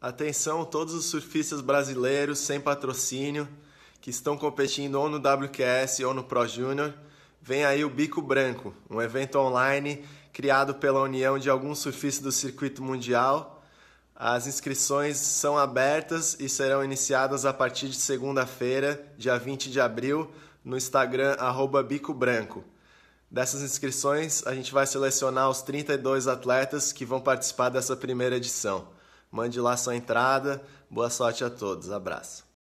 Atenção todos os surfistas brasileiros sem patrocínio que estão competindo ou no WQS ou no Pro Júnior. Vem aí o Bico Branco, um evento online criado pela união de alguns surfistas do circuito mundial. As inscrições são abertas e serão iniciadas a partir de segunda-feira, dia 20 de abril, no Instagram @bicobranco. Dessas inscrições, a gente vai selecionar os 32 atletas que vão participar dessa primeira edição. Mande lá sua entrada. Boa sorte a todos. Abraço.